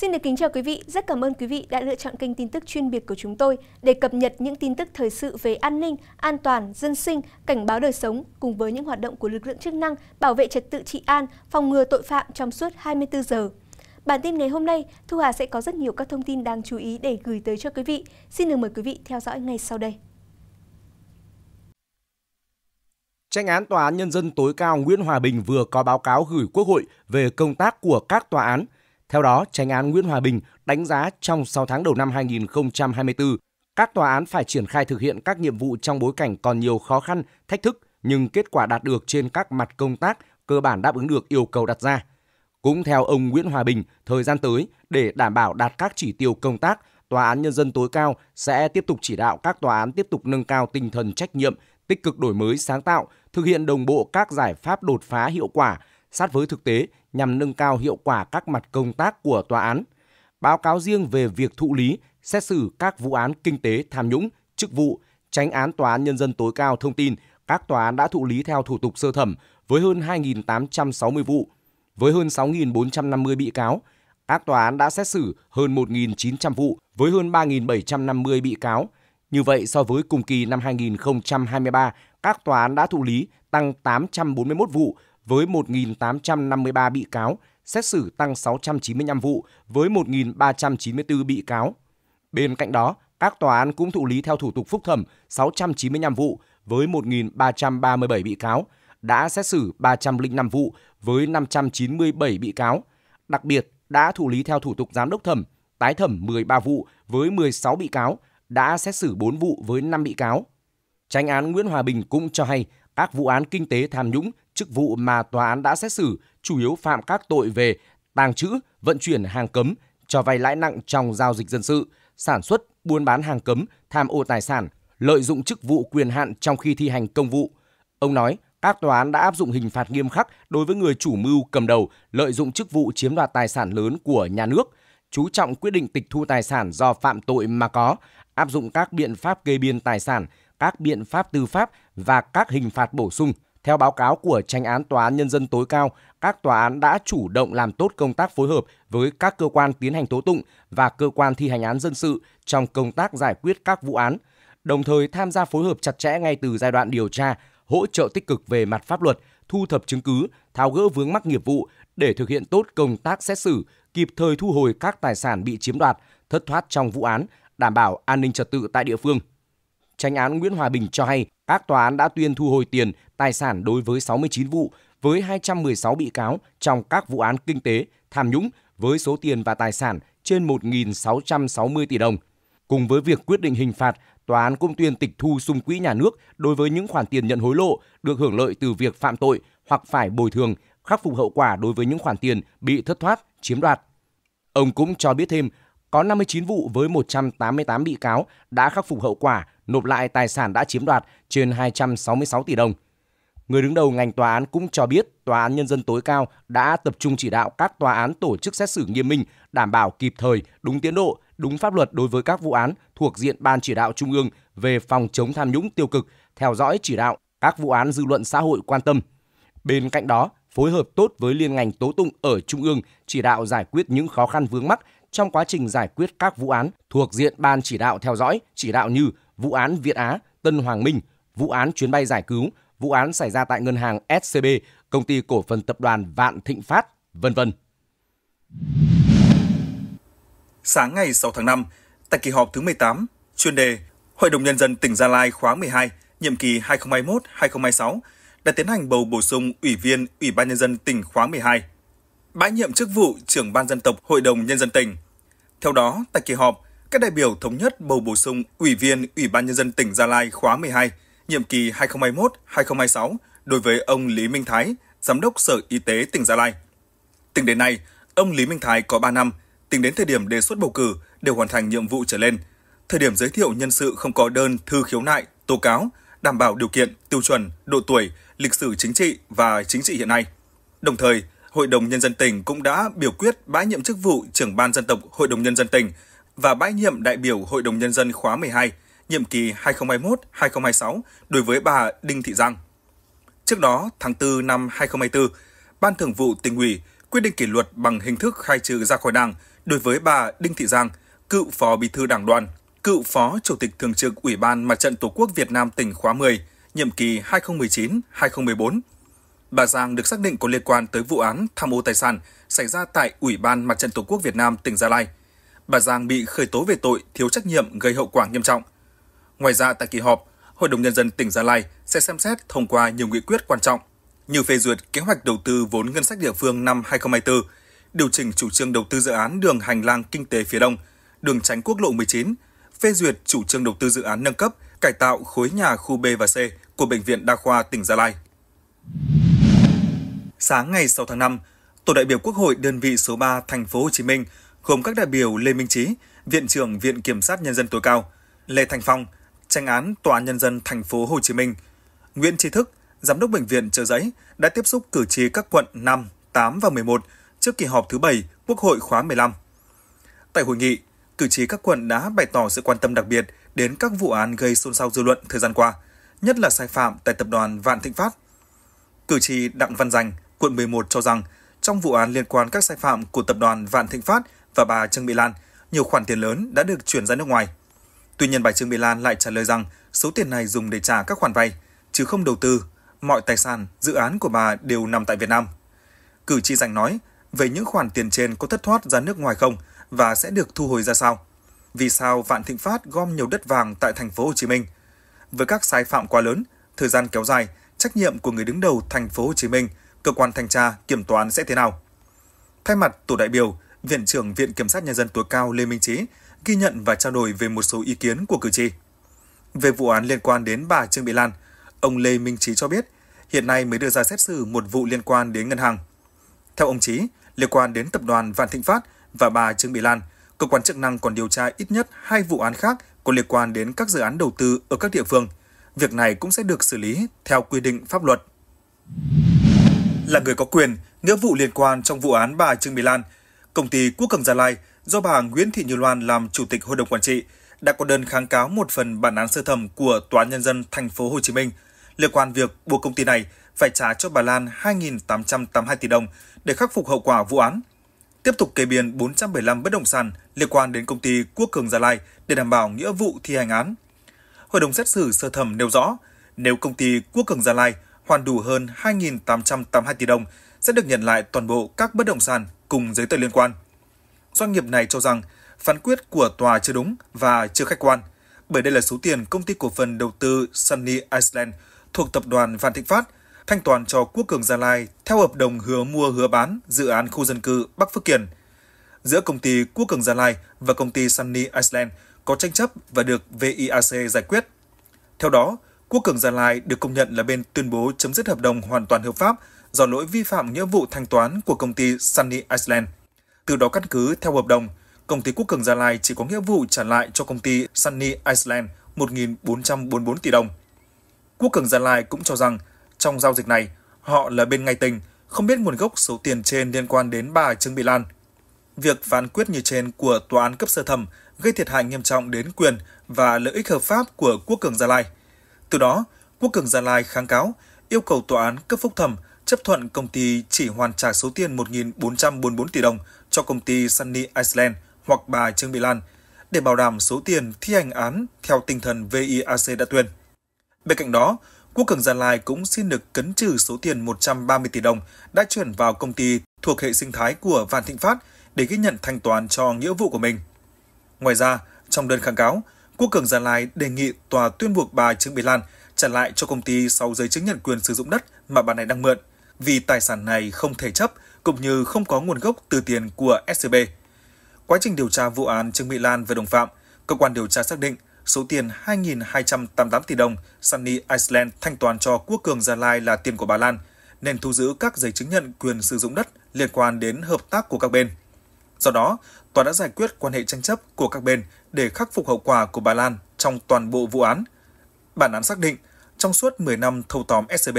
Xin được kính chào quý vị, rất cảm ơn quý vị đã lựa chọn kênh tin tức chuyên biệt của chúng tôi để cập nhật những tin tức thời sự về an ninh, an toàn, dân sinh, cảnh báo đời sống cùng với những hoạt động của lực lượng chức năng bảo vệ trật tự trị an, phòng ngừa tội phạm trong suốt 24 giờ. Bản tin ngày hôm nay, Thu Hà sẽ có rất nhiều các thông tin đáng chú ý để gửi tới cho quý vị. Xin được mời quý vị theo dõi ngay sau đây. Tranh án Tòa án Nhân dân tối cao Nguyễn Hòa Bình vừa có báo cáo gửi Quốc hội về công tác của các tòa án – theo đó, Tranh án Nguyễn Hòa Bình đánh giá trong 6 tháng đầu năm 2024, các tòa án phải triển khai thực hiện các nhiệm vụ trong bối cảnh còn nhiều khó khăn, thách thức nhưng kết quả đạt được trên các mặt công tác cơ bản đáp ứng được yêu cầu đặt ra. Cũng theo ông Nguyễn Hòa Bình, thời gian tới để đảm bảo đạt các chỉ tiêu công tác, Tòa án Nhân dân tối cao sẽ tiếp tục chỉ đạo các tòa án tiếp tục nâng cao tinh thần trách nhiệm, tích cực đổi mới sáng tạo, thực hiện đồng bộ các giải pháp đột phá hiệu quả, sát với thực tế, nhằm nâng cao hiệu quả các mặt công tác của tòa án, báo cáo riêng về việc thụ lý, xét xử các vụ án kinh tế tham nhũng, chức vụ, tránh án tòa án nhân dân tối cao thông tin các tòa án đã thụ lý theo thủ tục sơ thẩm với hơn 2.860 vụ, với hơn 6.450 bị cáo. Các tòa án đã xét xử hơn 1.900 vụ với hơn 3.750 bị cáo. Như vậy, so với cùng kỳ năm 2023, các tòa án đã thụ lý tăng 841 vụ với 1.853 bị cáo, xét xử tăng 695 vụ với 1.394 bị cáo. Bên cạnh đó, các tòa án cũng thụ lý theo thủ tục phúc thẩm 695 vụ với 1.337 bị cáo, đã xét xử 305 vụ với 597 bị cáo. Đặc biệt, đã thụ lý theo thủ tục giám đốc thẩm, tái thẩm 13 vụ với 16 bị cáo, đã xét xử 4 vụ với 5 bị cáo. Tranh án Nguyễn Hòa Bình cũng cho hay các vụ án kinh tế tham nhũng, chức vụ mà tòa án đã xét xử chủ yếu phạm các tội về tàng trữ, vận chuyển hàng cấm, cho vay lãi nặng trong giao dịch dân sự, sản xuất, buôn bán hàng cấm, tham ô tài sản, lợi dụng chức vụ quyền hạn trong khi thi hành công vụ. Ông nói, các tòa án đã áp dụng hình phạt nghiêm khắc đối với người chủ mưu cầm đầu lợi dụng chức vụ chiếm đoạt tài sản lớn của nhà nước, chú trọng quyết định tịch thu tài sản do phạm tội mà có, áp dụng các biện pháp kê biên tài sản, các biện pháp tư pháp và các hình phạt bổ sung. Theo báo cáo của tranh án Tòa án Nhân dân tối cao, các tòa án đã chủ động làm tốt công tác phối hợp với các cơ quan tiến hành tố tụng và cơ quan thi hành án dân sự trong công tác giải quyết các vụ án, đồng thời tham gia phối hợp chặt chẽ ngay từ giai đoạn điều tra, hỗ trợ tích cực về mặt pháp luật, thu thập chứng cứ, tháo gỡ vướng mắc nghiệp vụ để thực hiện tốt công tác xét xử, kịp thời thu hồi các tài sản bị chiếm đoạt, thất thoát trong vụ án, đảm bảo an ninh trật tự tại địa phương. Tranh án Nguyễn Hòa Bình cho hay, các tòa án đã tuyên thu hồi tiền, tài sản đối với 69 vụ với 216 bị cáo trong các vụ án kinh tế, tham nhũng với số tiền và tài sản trên 1.660 tỷ đồng. Cùng với việc quyết định hình phạt, tòa án cũng tuyên tịch thu xung quỹ nhà nước đối với những khoản tiền nhận hối lộ được hưởng lợi từ việc phạm tội hoặc phải bồi thường, khắc phục hậu quả đối với những khoản tiền bị thất thoát, chiếm đoạt. Ông cũng cho biết thêm, có 59 vụ với 188 bị cáo đã khắc phục hậu quả, nộp lại tài sản đã chiếm đoạt trên 266 tỷ đồng. Người đứng đầu ngành tòa án cũng cho biết Tòa án Nhân dân tối cao đã tập trung chỉ đạo các tòa án tổ chức xét xử nghiêm minh, đảm bảo kịp thời, đúng tiến độ, đúng pháp luật đối với các vụ án thuộc diện Ban chỉ đạo Trung ương về phòng chống tham nhũng tiêu cực, theo dõi chỉ đạo các vụ án dư luận xã hội quan tâm. Bên cạnh đó, phối hợp tốt với liên ngành tố tụng ở Trung ương chỉ đạo giải quyết những khó khăn vướng mắc trong quá trình giải quyết các vụ án thuộc diện ban chỉ đạo theo dõi, chỉ đạo như vụ án Việt Á, Tân Hoàng Minh, vụ án chuyến bay giải cứu, vụ án xảy ra tại ngân hàng SCB, công ty cổ phần tập đoàn Vạn Thịnh Phát, vân vân. Sáng ngày 6 tháng 5, tại kỳ họp thứ 18, chuyên đề Hội đồng Nhân dân tỉnh Gia Lai khóa 12, nhiệm kỳ 2021-2026 đã tiến hành bầu bổ sung Ủy viên Ủy ban Nhân dân tỉnh khóa 12 bãi nhiệm chức vụ trưởng ban dân tộc Hội đồng Nhân dân tỉnh. Theo đó, tại kỳ họp, các đại biểu thống nhất bầu bổ sung Ủy viên Ủy ban Nhân dân tỉnh Gia Lai khóa 12, nhiệm kỳ 2021-2026 đối với ông Lý Minh Thái, Giám đốc Sở Y tế tỉnh Gia Lai. Tính đến nay, ông Lý Minh Thái có 3 năm, tính đến thời điểm đề xuất bầu cử đều hoàn thành nhiệm vụ trở lên. Thời điểm giới thiệu nhân sự không có đơn thư khiếu nại, tố cáo, đảm bảo điều kiện, tiêu chuẩn, độ tuổi, lịch sử chính trị và chính trị hiện nay. Đồng thời, Hội đồng Nhân dân tỉnh cũng đã biểu quyết bãi nhiệm chức vụ trưởng ban dân tộc Hội đồng Nhân dân tỉnh và bãi nhiệm đại biểu Hội đồng Nhân dân khóa 12, nhiệm kỳ 2021-2026 đối với bà Đinh Thị Giang. Trước đó, tháng 4 năm 2024, Ban Thường vụ tỉnh ủy quyết định kỷ luật bằng hình thức khai trừ ra khỏi Đảng đối với bà Đinh Thị Giang, cựu Phó Bí thư Đảng đoàn, cựu Phó Chủ tịch Thường trực Ủy ban Mặt trận Tổ quốc Việt Nam tỉnh khóa 10, nhiệm kỳ 2019-2014 Bà Giang được xác định có liên quan tới vụ án tham ô tài sản xảy ra tại Ủy ban Mặt trận Tổ quốc Việt Nam tỉnh Gia Lai. Bà Giang bị khởi tố về tội thiếu trách nhiệm gây hậu quả nghiêm trọng. Ngoài ra tại kỳ họp, Hội đồng Nhân dân tỉnh Gia Lai sẽ xem xét thông qua nhiều nghị quyết quan trọng như phê duyệt kế hoạch đầu tư vốn ngân sách địa phương năm 2024, điều chỉnh chủ trương đầu tư dự án đường hành lang kinh tế phía đông, đường tránh quốc lộ 19, phê duyệt chủ trương đầu tư dự án nâng cấp, cải tạo khối nhà khu B và C của Bệnh viện Đa khoa tỉnh Gia Lai sáng ngày 6 tháng 5, tổ đại biểu Quốc hội đơn vị số 3 thành phố Hồ Chí Minh gồm các đại biểu Lê Minh Trí, viện trưởng Viện Kiểm sát nhân dân tối cao, Lê Thành Phong, tranh án Tòa án nhân dân thành phố Hồ Chí Minh, Nguyễn Trí Thức, giám đốc bệnh viện Chợ Giấy đã tiếp xúc cử tri các quận 5, 8 và 11 trước kỳ họp thứ 7 Quốc hội khóa 15. Tại hội nghị, cử tri các quận đã bày tỏ sự quan tâm đặc biệt đến các vụ án gây xôn xao dư luận thời gian qua, nhất là sai phạm tại tập đoàn Vạn Thịnh Phát. Cử tri Đặng Văn Dành, quận 11 cho rằng, trong vụ án liên quan các sai phạm của tập đoàn Vạn Thịnh Phát và bà Trương Mỹ Lan, nhiều khoản tiền lớn đã được chuyển ra nước ngoài. Tuy nhiên bà Trương Mỹ Lan lại trả lời rằng số tiền này dùng để trả các khoản vay, chứ không đầu tư, mọi tài sản, dự án của bà đều nằm tại Việt Nam. Cử tri giành nói, về những khoản tiền trên có thất thoát ra nước ngoài không và sẽ được thu hồi ra sao? Vì sao Vạn Thịnh Phát gom nhiều đất vàng tại thành phố Hồ Chí Minh? Với các sai phạm quá lớn, thời gian kéo dài, trách nhiệm của người đứng đầu thành phố Hồ Chí Minh – cơ quan thanh tra, kiểm toán sẽ thế nào. Thay mặt tổ đại biểu, Viện trưởng Viện Kiểm sát Nhân dân tối cao Lê Minh Trí ghi nhận và trao đổi về một số ý kiến của cử tri. Về vụ án liên quan đến bà Trương Mỹ Lan, ông Lê Minh Trí cho biết hiện nay mới đưa ra xét xử một vụ liên quan đến ngân hàng. Theo ông Trí, liên quan đến tập đoàn Vạn Thịnh Phát và bà Trương Mỹ Lan, cơ quan chức năng còn điều tra ít nhất hai vụ án khác có liên quan đến các dự án đầu tư ở các địa phương. Việc này cũng sẽ được xử lý theo quy định pháp luật là người có quyền, nghĩa vụ liên quan trong vụ án bà Trương Mỹ Lan, công ty Quốc Cường Gia Lai do bà Nguyễn Thị Như Loan làm chủ tịch hội đồng quản trị đã có đơn kháng cáo một phần bản án sơ thẩm của Tòa nhân dân thành phố Hồ Chí Minh liên quan việc buộc công ty này phải trả cho bà Lan 2.882 tỷ đồng để khắc phục hậu quả vụ án. Tiếp tục kê biên 475 bất động sản liên quan đến công ty Quốc Cường Gia Lai để đảm bảo nghĩa vụ thi hành án. Hội đồng xét xử sơ thẩm nêu rõ, nếu công ty Quốc Cường Gia Lai hoàn đủ hơn 2.882 tỷ đồng sẽ được nhận lại toàn bộ các bất động sản cùng giấy tờ liên quan. Doanh nghiệp này cho rằng phán quyết của tòa chưa đúng và chưa khách quan, bởi đây là số tiền công ty cổ phần đầu tư Sunny Iceland thuộc tập đoàn Vạn Thịnh Phát thanh toán cho Quốc Cường Gia Lai theo hợp đồng hứa mua hứa bán dự án khu dân cư Bắc Phước Kiển. Giữa công ty Quốc Cường Gia Lai và công ty Sunny Iceland có tranh chấp và được VIAC giải quyết. Theo đó, Quốc Cường Gia Lai được công nhận là bên tuyên bố chấm dứt hợp đồng hoàn toàn hợp pháp do lỗi vi phạm nghĩa vụ thanh toán của công ty Sunny Iceland. Từ đó căn cứ theo hợp đồng, công ty Quốc Cường Gia Lai chỉ có nghĩa vụ trả lại cho công ty Sunny Iceland 1.444 tỷ đồng. Quốc Cường Gia Lai cũng cho rằng trong giao dịch này, họ là bên ngay tình, không biết nguồn gốc số tiền trên liên quan đến bà Trương bị Lan. Việc phán quyết như trên của tòa án cấp sơ thẩm gây thiệt hại nghiêm trọng đến quyền và lợi ích hợp pháp của Quốc Cường Gia Lai – từ đó, Quốc Cường Gia Lai kháng cáo, yêu cầu tòa án cấp phúc thẩm chấp thuận công ty chỉ hoàn trả số tiền 1.444 tỷ đồng cho công ty Sunny Iceland hoặc bà Trương Mỹ Lan để bảo đảm số tiền thi hành án theo tinh thần VIAC đã tuyên. Bên cạnh đó, Quốc Cường Gia Lai cũng xin được cấn trừ số tiền 130 tỷ đồng đã chuyển vào công ty thuộc hệ sinh thái của Vạn Thịnh Phát để ghi nhận thanh toán cho nghĩa vụ của mình. Ngoài ra, trong đơn kháng cáo, Quốc Cường Gia Lai đề nghị tòa tuyên buộc bà Trương Mỹ Lan trả lại cho công ty 6 giấy chứng nhận quyền sử dụng đất mà bà này đang mượn, vì tài sản này không thể chấp cũng như không có nguồn gốc từ tiền của SCB. Quá trình điều tra vụ án Trương Mỹ Lan và đồng phạm, cơ quan điều tra xác định số tiền 2.288 tỷ đồng Sunny Iceland thanh toán cho Quốc Cường Gia Lai là tiền của bà Lan, nên thu giữ các giấy chứng nhận quyền sử dụng đất liên quan đến hợp tác của các bên. Do đó, tòa đã giải quyết quan hệ tranh chấp của các bên để khắc phục hậu quả của bà Lan trong toàn bộ vụ án. Bản án xác định, trong suốt 10 năm thâu tóm SCB,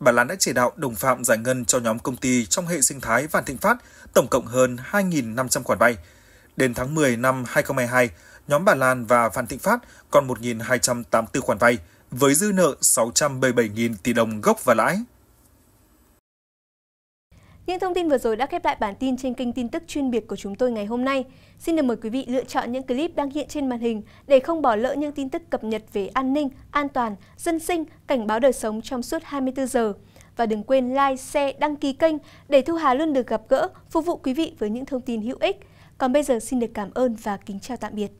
bà Lan đã chỉ đạo đồng phạm giải ngân cho nhóm công ty trong hệ sinh thái Vạn Thịnh Phát tổng cộng hơn 2.500 khoản vay. Đến tháng 10 năm 2022, nhóm bà Lan và Vạn Thịnh Phát còn 1.284 khoản vay, với dư nợ 677.000 tỷ đồng gốc và lãi. Những thông tin vừa rồi đã khép lại bản tin trên kênh tin tức chuyên biệt của chúng tôi ngày hôm nay. Xin được mời quý vị lựa chọn những clip đang hiện trên màn hình để không bỏ lỡ những tin tức cập nhật về an ninh, an toàn, dân sinh, cảnh báo đời sống trong suốt 24 giờ. Và đừng quên like, share, đăng ký kênh để Thu Hà luôn được gặp gỡ, phục vụ quý vị với những thông tin hữu ích. Còn bây giờ xin được cảm ơn và kính chào tạm biệt.